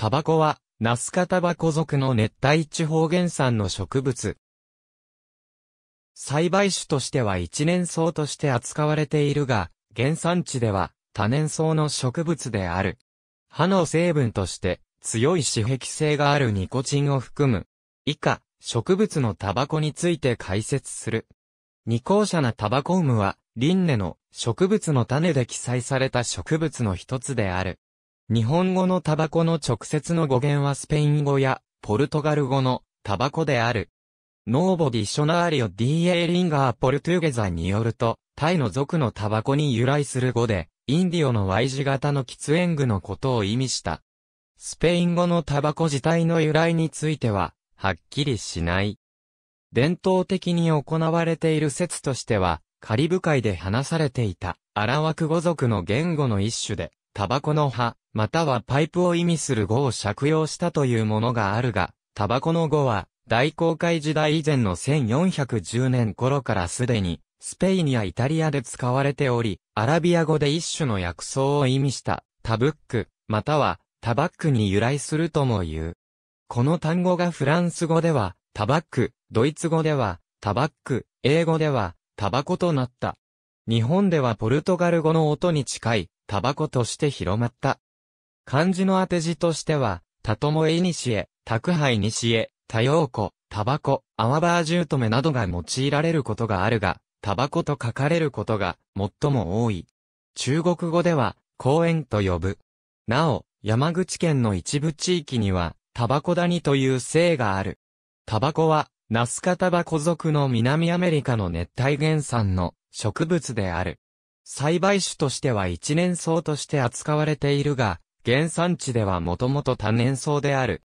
タバコは、ナスカタバコ属の熱帯地方原産の植物。栽培種としては一年草として扱われているが、原産地では多年草の植物である。歯の成分として強い刺激性があるニコチンを含む。以下、植物のタバコについて解説する。二校舎なタバコウムは、輪廻の植物の種で記載された植物の一つである。日本語のタバコの直接の語源はスペイン語やポルトガル語のタバコである。ノーボディショナーリオ DA リンガーポルトゥーゲザによると、タイの族のタバコに由来する語で、インディオの Y 字型の喫煙具のことを意味した。スペイン語のタバコ自体の由来については、はっきりしない。伝統的に行われている説としては、カリブ海で話されていたアラワク語族の言語の一種で、タバコの葉、またはパイプを意味する語を借用したというものがあるが、タバコの語は、大航海時代以前の1410年頃からすでに、スペインやイタリアで使われており、アラビア語で一種の薬草を意味した、タブック、または、タバックに由来するとも言う。この単語がフランス語では、タバック、ドイツ語では、タバック、英語では、タバコとなった。日本ではポルトガル語の音に近い、タバコとして広まった。漢字の当て字としては、たともえにしえ、宅配にしえ、多用庫、タバコ、泡バージュートメなどが用いられることがあるが、タバコと書かれることが最も多い。中国語では、公園と呼ぶ。なお、山口県の一部地域には、タバコ谷という姓がある。タバコは、ナスカタバコ属の南アメリカの熱帯原産の植物である。栽培種としては一年草として扱われているが、原産地ではもともと多年草である。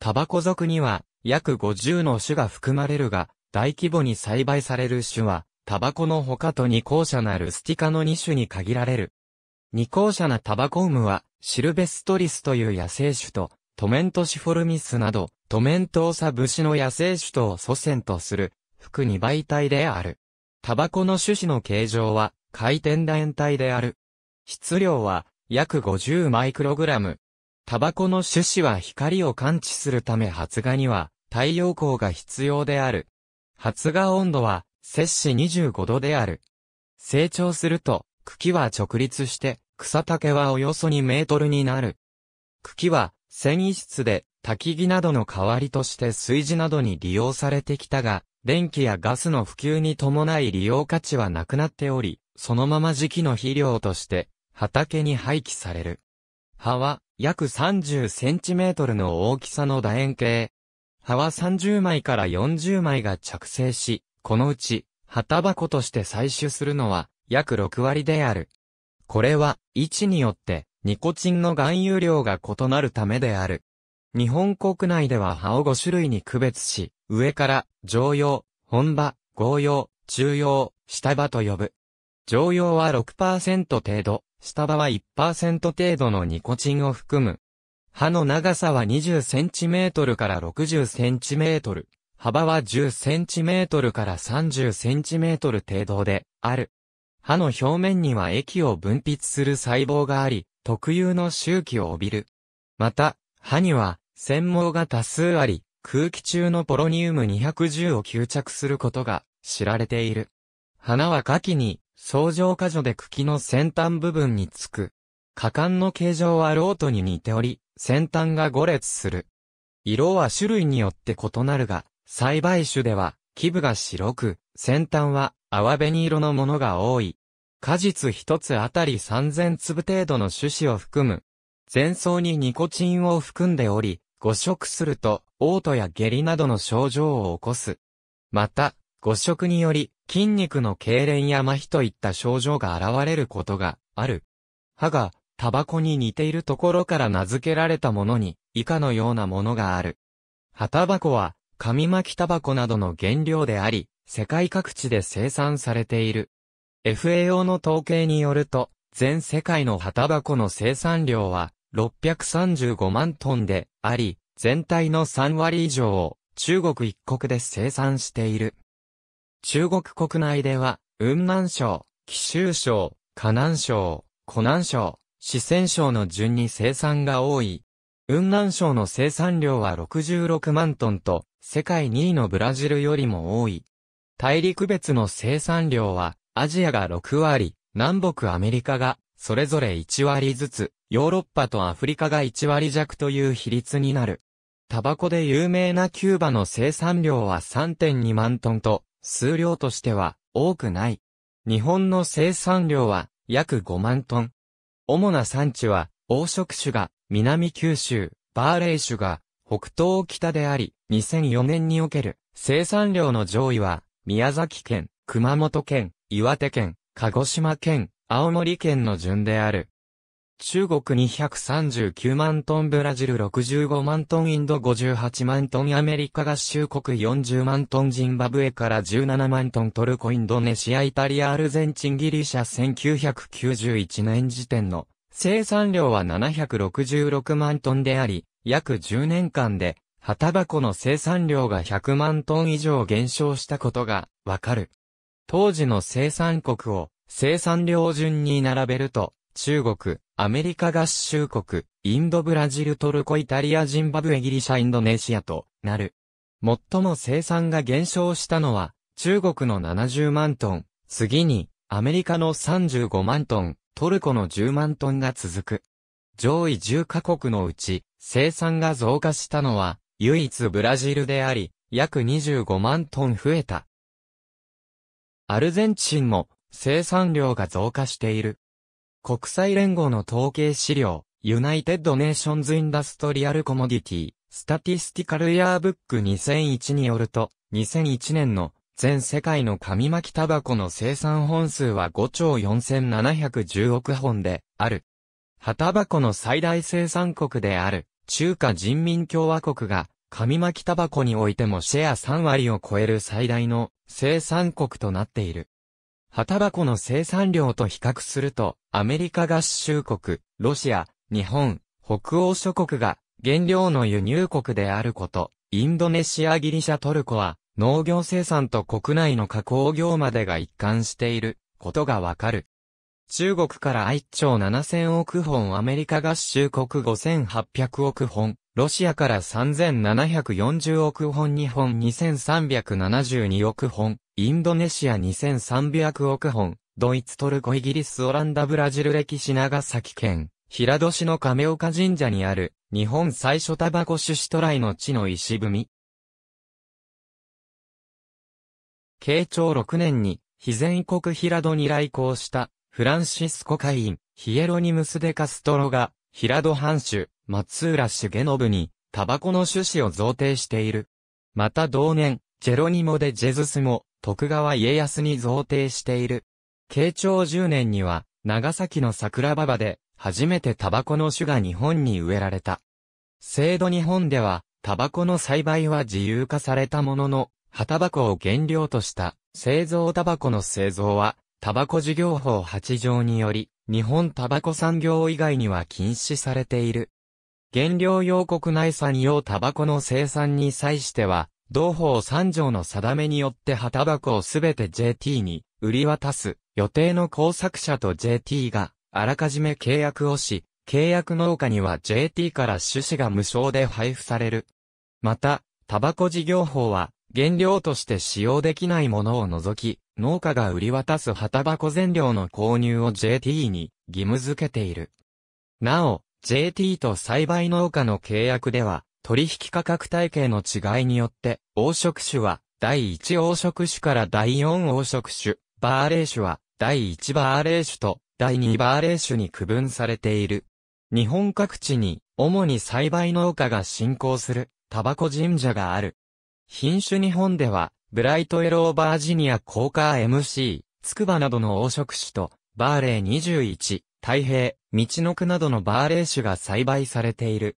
タバコ属には約50の種が含まれるが、大規模に栽培される種は、タバコの他と二校舎なるスティカの2種に限られる。二校舎なタバコウムは、シルベストリスという野生種と、トメントシフォルミスなど、トメントオサブシの野生種とを祖先とする、副二媒体である。タバコの種子の形状は、回転楕体である。質量は約50マイクログラム。タバコの種子は光を感知するため発芽には太陽光が必要である。発芽温度は摂氏25度である。成長すると茎は直立して草丈はおよそ2メートルになる。茎は繊維質で焚き木などの代わりとして炊事などに利用されてきたが、電気やガスの普及に伴い利用価値はなくなっており、そのまま時期の肥料として、畑に廃棄される。葉は、約30センチメートルの大きさの楕円形。葉は30枚から40枚が着生し、このうち、葉タバコとして採取するのは、約6割である。これは、位置によって、ニコチンの含有量が異なるためである。日本国内では葉を5種類に区別し、上から、常用、本葉、合用、中用、下葉と呼ぶ。常用は6%程度、下葉は1%程度のニコチンを含む。葉の長さは 20cm から 60cm、幅は 10cm から 30cm 程度である。歯の表面には液を分泌する細胞があり、特有の周期を帯びる。また、歯には、繊毛が多数あり、空気中のポロニウム210を吸着することが知られている。花は夏季に相乗過剰で茎の先端部分につく。果敢の形状はロートに似ており、先端が5列する。色は種類によって異なるが、栽培種では、基部が白く、先端は泡紅色のものが多い。果実一つあたり3000粒程度の種子を含む。前奏にニコチンを含んでおり、誤食すると、嘔吐や下痢などの症状を起こす。また、誤食により、筋肉の痙攣や麻痺といった症状が現れることがある。歯がタバコに似ているところから名付けられたものに以下のようなものがある。歯タバコは紙巻きタバコなどの原料であり、世界各地で生産されている。FAO の統計によると、全世界の歯タバコの生産量は635万トンであり、全体の3割以上を中国一国で生産している。中国国内では、雲南省、貴州省、河南省、湖南省、四川省の順に生産が多い。雲南省の生産量は66万トンと、世界2位のブラジルよりも多い。大陸別の生産量は、アジアが6割、南北アメリカが、それぞれ1割ずつ、ヨーロッパとアフリカが1割弱という比率になる。タバコで有名なキューバの生産量は3.2万トンと、数量としては多くない。日本の生産量は約5万トン。主な産地は、黄色種が南九州、バーレイ種が北東北であり、2004年における生産量の上位は、宮崎県、熊本県、岩手県、鹿児島県、青森県の順である。中国239万トン、ブラジル65万トン、インド58万トン、アメリカ合衆国40万トン、ジンバブエから17万トン、トルコ、インドネシア、イタリア、アルゼンチン、ギリシャ1991年時点の生産量は766万トンであり、約10年間で、旗箱の生産量が100万トン以上減少したことがわかる。当時の生産国を生産量順に並べると、中国、アメリカ合衆国、インドブラジルトルコイタリアジンバブエギリシャインドネシアとなる。最も生産が減少したのは、中国の70万トン、次に、アメリカの35万トン、トルコの10万トンが続く。上位10カ国のうち、生産が増加したのは、唯一ブラジルであり、約25万トン増えた。アルゼンチンも、生産量が増加している。国際連合の統計資料、United Nations Industrial Commodity Statistical Yearbook 2001によると、2001年の全世界の紙巻きタバコの生産本数は5兆4710億本である。葉タバコの最大生産国である中華人民共和国が紙巻きタバコにおいてもシェア3割を超える最大の生産国となっている。葉タバコの生産量と比較すると、アメリカ合衆国、ロシア、日本、北欧諸国が原料の輸入国であること、インドネシアギリシャトルコは農業生産と国内の加工業までが一貫していることがわかる。中国から1兆7000億本アメリカ合衆国5800億本、ロシアから3740億本日本2372億本、インドネシア2300億本、ドイツトルコイギリスオランダブラジル歴史長崎県、平戸市の亀岡神社にある、日本最初タバコ種子トライの地の石踏み。慶長6年に、非全国平戸に来航した、フランシスコ会員、ヒエロニムス・デ・カストロが、平戸藩主、松浦重信に、タバコの種子を贈呈している。また同年、ジェロニモでジェズスも、徳川家康に贈呈している。慶長10年には、長崎の桜馬場で、初めてタバコの種が日本に植えられた。制度日本では、タバコの栽培は自由化されたものの、葉タバコを原料とした製造タバコの製造は、タバコ事業法8条により、日本タバコ産業以外には禁止されている。原料用国内産用タバコの生産に際しては、同法三条の定めによって葉タバコをすべて JT に売り渡す予定の工作者と JT があらかじめ契約をし、契約農家には JT から種子が無償で配布される。また、タバコ事業法は原料として使用できないものを除き、農家が売り渡す葉タバコ全量の購入を JT に義務付けている。なお、JT と栽培農家の契約では、取引価格体系の違いによって、黄色種は、第1黄色種から第4黄色種、バーレー種は、第1バーレー種と、第2バーレー種に区分されている。日本各地に、主に栽培農家が進行する、タバコ神社がある。品種日本では、ブライトエローバージニアコーカー MC、つくばなどの黄色種と、バーレー21、太平、道の区などのバーレー種が栽培されている。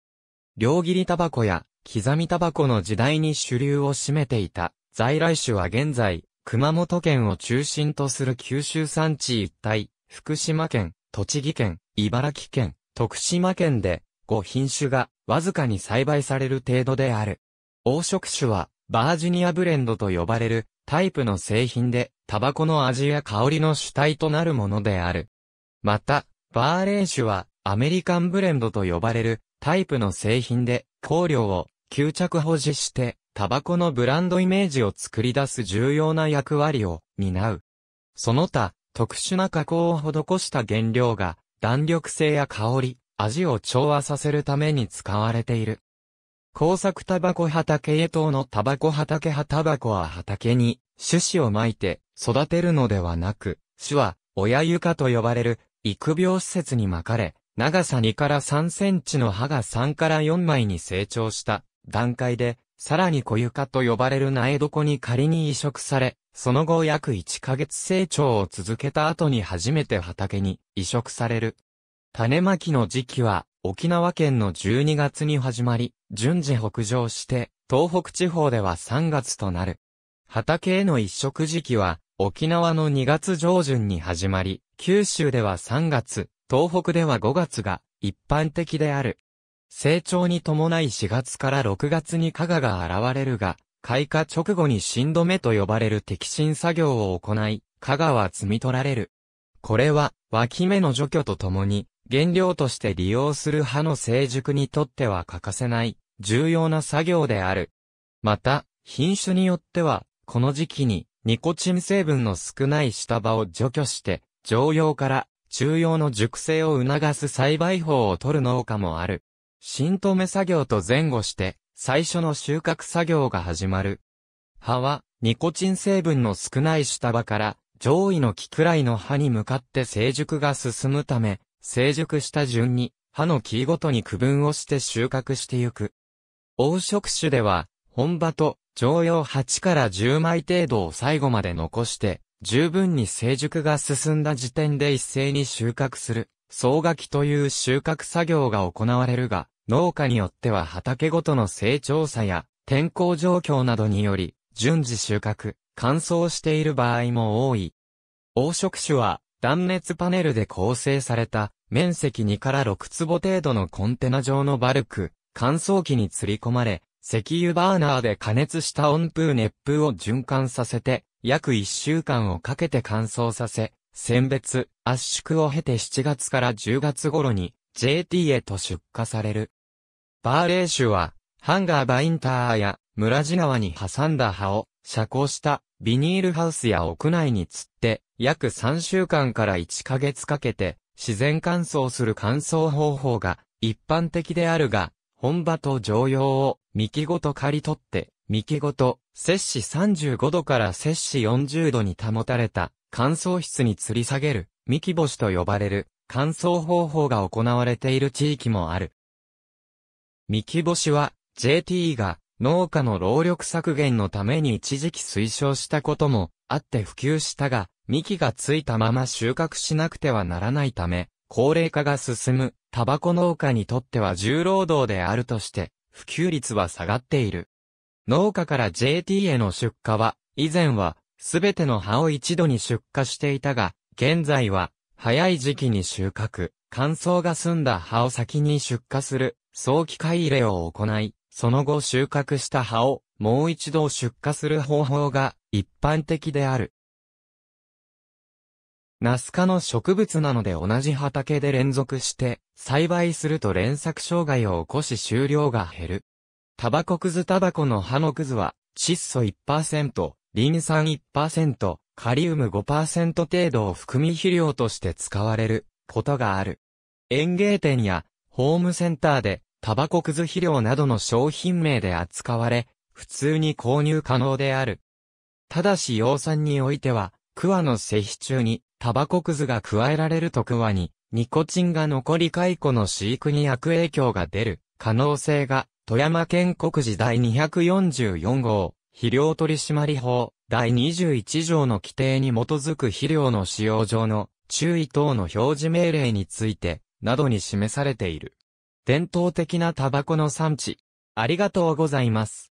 両切りタバコや刻みタバコの時代に主流を占めていた在来種は現在、熊本県を中心とする九州産地一帯、福島県、栃木県、茨城県、徳島県で5品種がわずかに栽培される程度である。黄色種はバージニアブレンドと呼ばれるタイプの製品でタバコの味や香りの主体となるものである。また、バーレーュはアメリカンブレンドと呼ばれるタイプの製品で香料を吸着保持してタバコのブランドイメージを作り出す重要な役割を担う。その他特殊な加工を施した原料が弾力性や香り、味を調和させるために使われている。工作タバコ畑へ等のタバコ畑派タバコは畑に種子をまいて育てるのではなく、種は親床と呼ばれる育苗施設に巻かれ、長さ2から3センチの葉が3から4枚に成長した段階で、さらに小床と呼ばれる苗床に仮に移植され、その後約1ヶ月成長を続けた後に初めて畑に移植される。種まきの時期は沖縄県の12月に始まり、順次北上して東北地方では3月となる。畑への移植時期は沖縄の2月上旬に始まり、九州では3月、東北では5月が一般的である。成長に伴い4月から6月に加賀が現れるが、開花直後に新止めと呼ばれる摘心作業を行い、加賀は摘み取られる。これは、脇芽の除去とともに、原料として利用する葉の成熟にとっては欠かせない、重要な作業である。また、品種によっては、この時期に、ニコチン成分の少ない下葉を除去して、常用から中用の熟成を促す栽培法を取る農家もある。新止め作業と前後して、最初の収穫作業が始まる。葉は、ニコチン成分の少ない下葉から、上位の木くらいの葉に向かって成熟が進むため、成熟した順に、葉の木ごとに区分をして収穫してゆく。黄色種では、本場と常用8から10枚程度を最後まで残して、十分に成熟が進んだ時点で一斉に収穫する、総書きという収穫作業が行われるが、農家によっては畑ごとの成長差や天候状況などにより、順次収穫、乾燥している場合も多い。黄色種は断熱パネルで構成された面積2から6坪程度のコンテナ状のバルク、乾燥機に吊り込まれ、石油バーナーで加熱した温風熱風を循環させて、約1週間をかけて乾燥させ、選別、圧縮を経て7月から10月頃に JT へと出荷される。バーレー種は、ハンガーバインターや村地川に挟んだ葉を遮光したビニールハウスや屋内に釣って約3週間から1ヶ月かけて自然乾燥する乾燥方法が一般的であるが、本場と常用を幹ごと刈り取って、幹ごと、摂氏35度から摂氏40度に保たれた、乾燥室に吊り下げる、幹干しと呼ばれる、乾燥方法が行われている地域もある。幹干しは、JT が、農家の労力削減のために一時期推奨したこともあって普及したが、幹がついたまま収穫しなくてはならないため、高齢化が進むタバコ農家にとっては重労働であるとして、普及率は下がっている。農家から JT への出荷は、以前は、すべての葉を一度に出荷していたが、現在は、早い時期に収穫、乾燥が済んだ葉を先に出荷する、早期買い入れを行い、その後収穫した葉を、もう一度出荷する方法が、一般的である。ナス科の植物なので同じ畑で連続して栽培すると連作障害を起こし収量が減る。タバコくずタバコの葉のくずは窒素1%、リン酸1%、カリウム5%程度を含み肥料として使われることがある。園芸店やホームセンターでタバコくず肥料などの商品名で扱われ、普通に購入可能である。ただし養蚕においては、桑の施肥中にタバコくずが加えられるとくに、ニコチンが残り解雇の飼育に悪影響が出る可能性が、富山県国時第244号、肥料取締法、第21条の規定に基づく肥料の使用上の注意等の表示命令について、などに示されている。伝統的なタバコの産地。ありがとうございます。